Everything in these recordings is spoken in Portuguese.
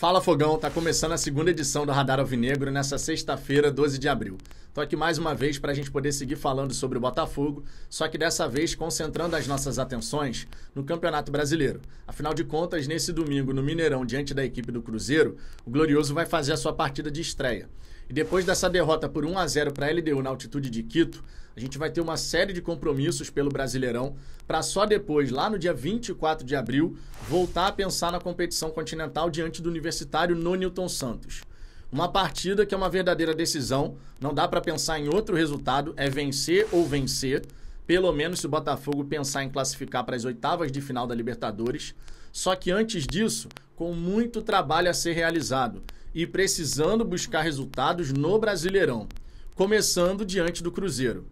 Fala Fogão, tá começando a segunda edição do Radar Alvinegro nessa sexta-feira, 12 de abril. Tô aqui mais uma vez para a gente poder seguir falando sobre o Botafogo, só que dessa vez concentrando as nossas atenções no Campeonato Brasileiro. Afinal de contas, nesse domingo, no Mineirão, diante da equipe do Cruzeiro, o Glorioso vai fazer a sua partida de estreia. E depois dessa derrota por 1 a 0 para a LDU na altitude de Quito, a gente vai ter uma série de compromissos pelo Brasileirão para só depois, lá no dia 24 de abril, voltar a pensar na competição continental diante do Universitário no Newton Santos. Uma partida que é uma verdadeira decisão, não dá para pensar em outro resultado, é vencer ou vencer, pelo menos se o Botafogo pensar em classificar para as oitavas de final da Libertadores. Só que antes disso, com muito trabalho a ser realizado e precisando buscar resultados no Brasileirão, começando diante do Cruzeiro.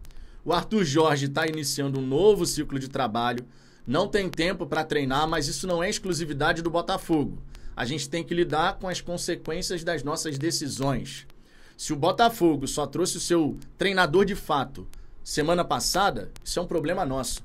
O Arthur Jorge está iniciando um novo ciclo de trabalho, não tem tempo para treinar, mas isso não é exclusividade do Botafogo. A gente tem que lidar com as consequências das nossas decisões. Se o Botafogo só trouxe o seu treinador de fato semana passada, isso é um problema nosso.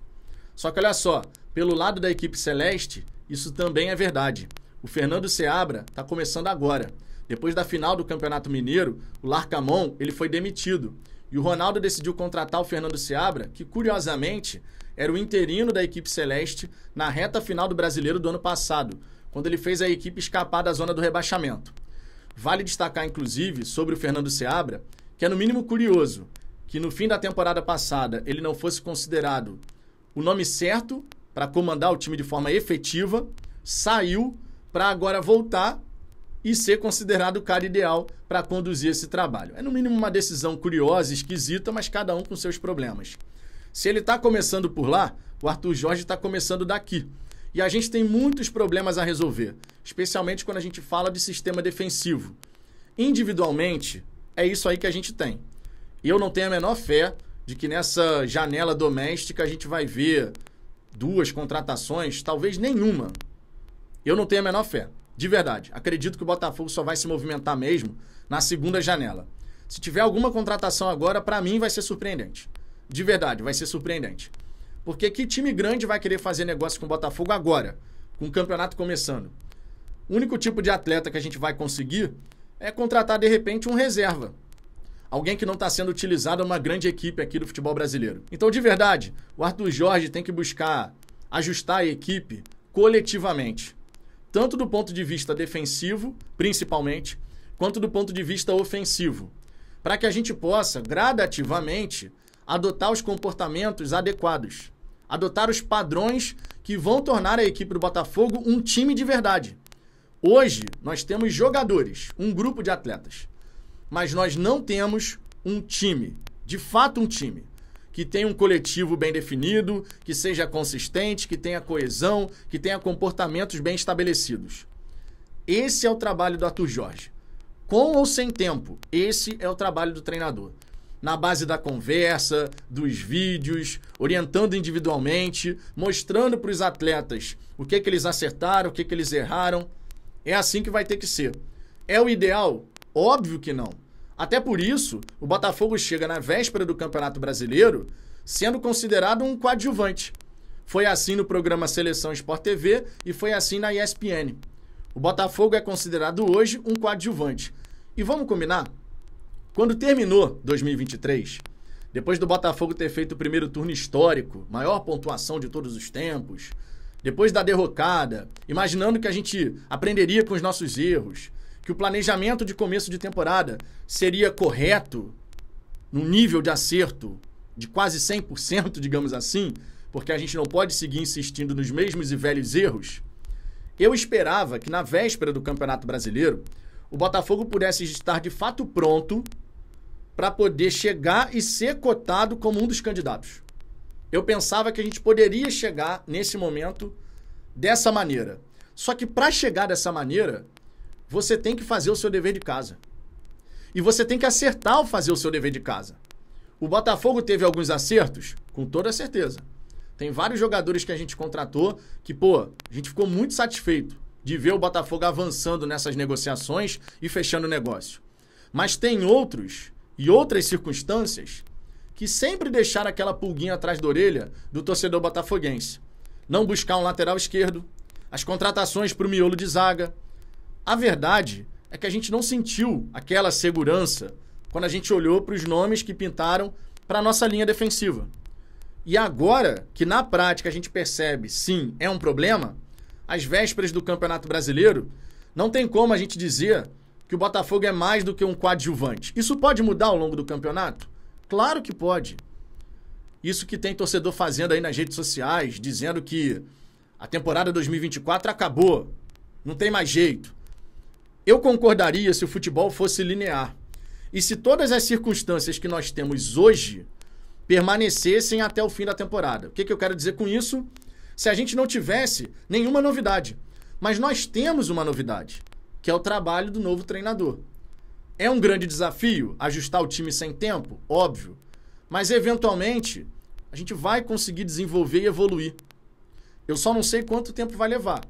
Só que olha só, pelo lado da equipe celeste, isso também é verdade. O Fernando Seabra está começando agora. Depois da final do Campeonato Mineiro, o Larcamon ele foi demitido. E o Ronaldo decidiu contratar o Fernando Seabra, que curiosamente era o interino da equipe celeste na reta final do Brasileiro do ano passado, quando ele fez a equipe escapar da zona do rebaixamento. Vale destacar, inclusive, sobre o Fernando Seabra, que é no mínimo curioso que no fim da temporada passada ele não fosse considerado o nome certo para comandar o time de forma efetiva, saiu para agora voltar e ser considerado o cara ideal para conduzir esse trabalho. É no mínimo uma decisão curiosa, esquisita, mas cada um com seus problemas. Se ele está começando por lá, o Arthur Jorge está começando daqui. E a gente tem muitos problemas a resolver, especialmente quando a gente fala de sistema defensivo. Individualmente, é isso aí que a gente tem. E eu não tenho a menor fé de que nessa janela doméstica a gente vai ver duas contratações, talvez nenhuma, eu não tenho a menor fé. De verdade. Acredito que o Botafogo só vai se movimentar mesmo na segunda janela. Se tiver alguma contratação agora, para mim vai ser surpreendente. De verdade, vai ser surpreendente. Porque que time grande vai querer fazer negócio com o Botafogo agora, com o campeonato começando? O único tipo de atleta que a gente vai conseguir é contratar de repente um reserva. Alguém que não está sendo utilizado uma grande equipe aqui do futebol brasileiro. Então, de verdade, o Arthur Jorge tem que buscar ajustar a equipe coletivamente tanto do ponto de vista defensivo, principalmente, quanto do ponto de vista ofensivo, para que a gente possa gradativamente adotar os comportamentos adequados, adotar os padrões que vão tornar a equipe do Botafogo um time de verdade. Hoje nós temos jogadores, um grupo de atletas, mas nós não temos um time, de fato um time que tenha um coletivo bem definido, que seja consistente, que tenha coesão, que tenha comportamentos bem estabelecidos. Esse é o trabalho do Arthur Jorge. Com ou sem tempo, esse é o trabalho do treinador. Na base da conversa, dos vídeos, orientando individualmente, mostrando para os atletas o que, que eles acertaram, o que, que eles erraram. É assim que vai ter que ser. É o ideal? Óbvio que não. Até por isso, o Botafogo chega na véspera do Campeonato Brasileiro sendo considerado um coadjuvante. Foi assim no programa Seleção Sport TV e foi assim na ESPN. O Botafogo é considerado hoje um coadjuvante. E vamos combinar? Quando terminou 2023, depois do Botafogo ter feito o primeiro turno histórico, maior pontuação de todos os tempos, depois da derrocada, imaginando que a gente aprenderia com os nossos erros, que o planejamento de começo de temporada seria correto, num nível de acerto de quase 100%, digamos assim, porque a gente não pode seguir insistindo nos mesmos e velhos erros, eu esperava que na véspera do Campeonato Brasileiro o Botafogo pudesse estar de fato pronto para poder chegar e ser cotado como um dos candidatos. Eu pensava que a gente poderia chegar nesse momento dessa maneira. Só que para chegar dessa maneira, você tem que fazer o seu dever de casa. E você tem que acertar ao fazer o seu dever de casa. O Botafogo teve alguns acertos, com toda certeza. Tem vários jogadores que a gente contratou que, pô, a gente ficou muito satisfeito de ver o Botafogo avançando nessas negociações e fechando o negócio. Mas tem outros e outras circunstâncias que sempre deixaram aquela pulguinha atrás da orelha do torcedor botafoguense. Não buscar um lateral esquerdo, as contratações para o miolo de zaga, a verdade é que a gente não sentiu aquela segurança quando a gente olhou para os nomes que pintaram para a nossa linha defensiva. E agora que na prática a gente percebe, sim, é um problema, às vésperas do Campeonato Brasileiro, não tem como a gente dizer que o Botafogo é mais do que um coadjuvante. Isso pode mudar ao longo do campeonato? Claro que pode. Isso que tem torcedor fazendo aí nas redes sociais, dizendo que a temporada 2024 acabou, não tem mais jeito. Eu concordaria se o futebol fosse linear. E se todas as circunstâncias que nós temos hoje permanecessem até o fim da temporada. O que, que eu quero dizer com isso? Se a gente não tivesse nenhuma novidade. Mas nós temos uma novidade, que é o trabalho do novo treinador. É um grande desafio ajustar o time sem tempo? Óbvio. Mas eventualmente a gente vai conseguir desenvolver e evoluir. Eu só não sei quanto tempo vai levar.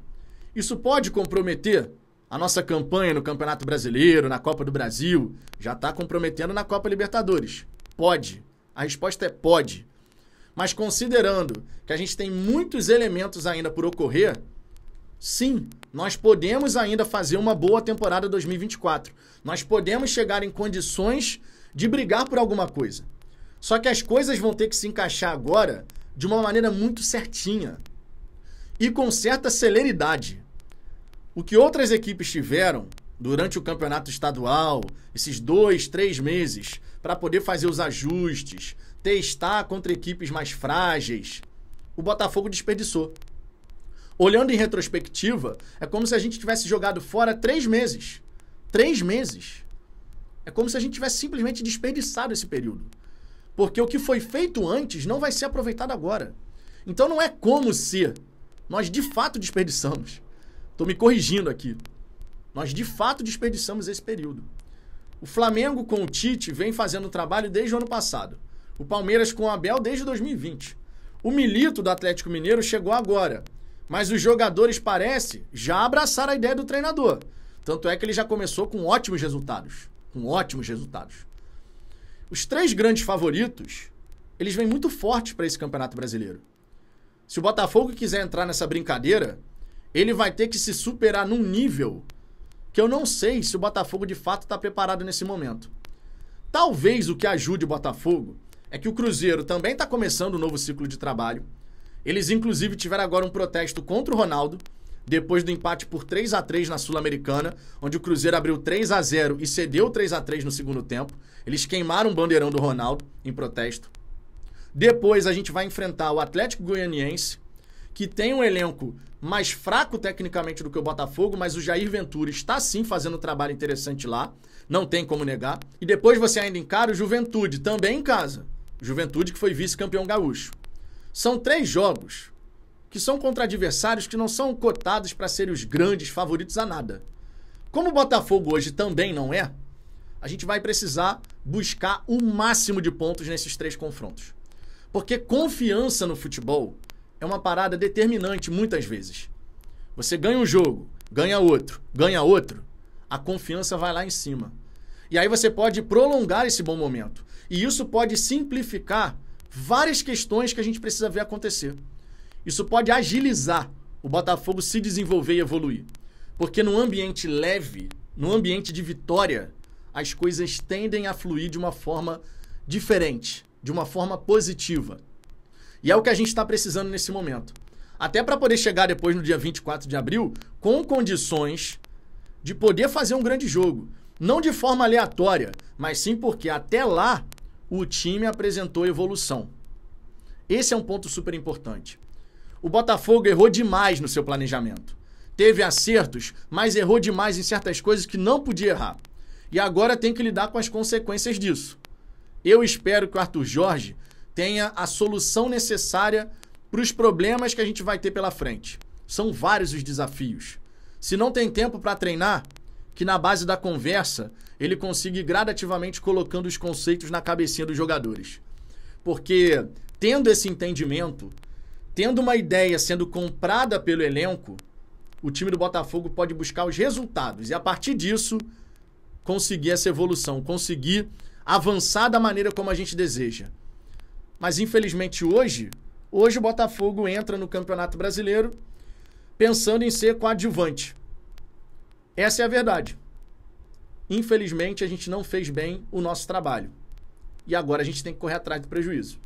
Isso pode comprometer a nossa campanha no Campeonato Brasileiro, na Copa do Brasil, já está comprometendo na Copa Libertadores. Pode. A resposta é pode. Mas considerando que a gente tem muitos elementos ainda por ocorrer, sim, nós podemos ainda fazer uma boa temporada 2024. Nós podemos chegar em condições de brigar por alguma coisa. Só que as coisas vão ter que se encaixar agora de uma maneira muito certinha e com certa celeridade. O que outras equipes tiveram durante o campeonato estadual, esses dois, três meses, para poder fazer os ajustes, testar contra equipes mais frágeis, o Botafogo desperdiçou. Olhando em retrospectiva, é como se a gente tivesse jogado fora três meses. Três meses. É como se a gente tivesse simplesmente desperdiçado esse período. Porque o que foi feito antes não vai ser aproveitado agora. Então não é como se. Nós de fato desperdiçamos. Estou me corrigindo aqui. Nós de fato desperdiçamos esse período. O Flamengo com o Tite vem fazendo trabalho desde o ano passado. O Palmeiras com o Abel desde 2020. O Milito do Atlético Mineiro chegou agora. Mas os jogadores, parece, já abraçar a ideia do treinador. Tanto é que ele já começou com ótimos resultados. Com ótimos resultados. Os três grandes favoritos, eles vêm muito fortes para esse Campeonato Brasileiro. Se o Botafogo quiser entrar nessa brincadeira, ele vai ter que se superar num nível que eu não sei se o Botafogo de fato está preparado nesse momento. Talvez o que ajude o Botafogo é que o Cruzeiro também está começando um novo ciclo de trabalho. Eles, inclusive, tiveram agora um protesto contra o Ronaldo, depois do empate por 3 a 3 na Sul-Americana, onde o Cruzeiro abriu 3 a 0 e cedeu 3 a 3 no segundo tempo. Eles queimaram o bandeirão do Ronaldo em protesto. Depois a gente vai enfrentar o Atlético Goianiense, que tem um elenco mais fraco tecnicamente do que o Botafogo, mas o Jair Ventura está sim fazendo um trabalho interessante lá, não tem como negar. E depois você ainda encara o Juventude, também em casa. Juventude que foi vice-campeão gaúcho. São três jogos que são contra adversários que não são cotados para serem os grandes favoritos a nada. Como o Botafogo hoje também não é, a gente vai precisar buscar o máximo de pontos nesses três confrontos. Porque confiança no futebol é uma parada determinante muitas vezes. Você ganha um jogo, ganha outro, ganha outro, a confiança vai lá em cima. E aí você pode prolongar esse bom momento. E isso pode simplificar várias questões que a gente precisa ver acontecer. Isso pode agilizar o Botafogo se desenvolver e evoluir. Porque num ambiente leve, num ambiente de vitória, as coisas tendem a fluir de uma forma diferente, de uma forma positiva. E é o que a gente está precisando nesse momento. Até para poder chegar depois no dia 24 de abril com condições de poder fazer um grande jogo. Não de forma aleatória, mas sim porque até lá o time apresentou evolução. Esse é um ponto super importante. O Botafogo errou demais no seu planejamento. Teve acertos, mas errou demais em certas coisas que não podia errar. E agora tem que lidar com as consequências disso. Eu espero que o Arthur Jorge tenha a solução necessária para os problemas que a gente vai ter pela frente. São vários os desafios. Se não tem tempo para treinar, que na base da conversa ele consiga ir gradativamente colocando os conceitos na cabecinha dos jogadores. Porque tendo esse entendimento, tendo uma ideia sendo comprada pelo elenco, o time do Botafogo pode buscar os resultados e a partir disso conseguir essa evolução, conseguir avançar da maneira como a gente deseja. Mas infelizmente hoje, hoje o Botafogo entra no Campeonato Brasileiro pensando em ser coadjuvante. Essa é a verdade. Infelizmente a gente não fez bem o nosso trabalho. E agora a gente tem que correr atrás do prejuízo.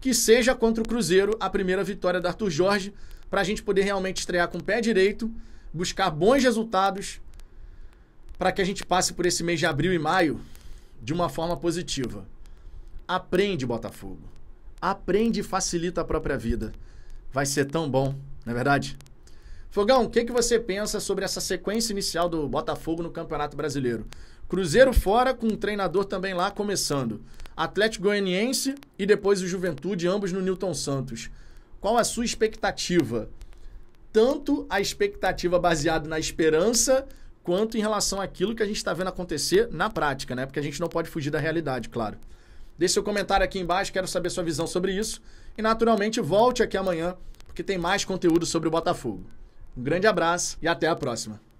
Que seja contra o Cruzeiro a primeira vitória do Arthur Jorge, para a gente poder realmente estrear com o pé direito, buscar bons resultados, para que a gente passe por esse mês de abril e maio de uma forma positiva. Aprende, Botafogo aprende e facilita a própria vida. Vai ser tão bom, não é verdade? Fogão, o que, que você pensa sobre essa sequência inicial do Botafogo no Campeonato Brasileiro? Cruzeiro fora, com um treinador também lá começando. Atlético Goianiense e depois o Juventude, ambos no Newton Santos. Qual a sua expectativa? Tanto a expectativa baseada na esperança, quanto em relação àquilo que a gente está vendo acontecer na prática, né? Porque a gente não pode fugir da realidade, claro. Deixe seu comentário aqui embaixo, quero saber sua visão sobre isso. E naturalmente volte aqui amanhã, porque tem mais conteúdo sobre o Botafogo. Um grande abraço e até a próxima.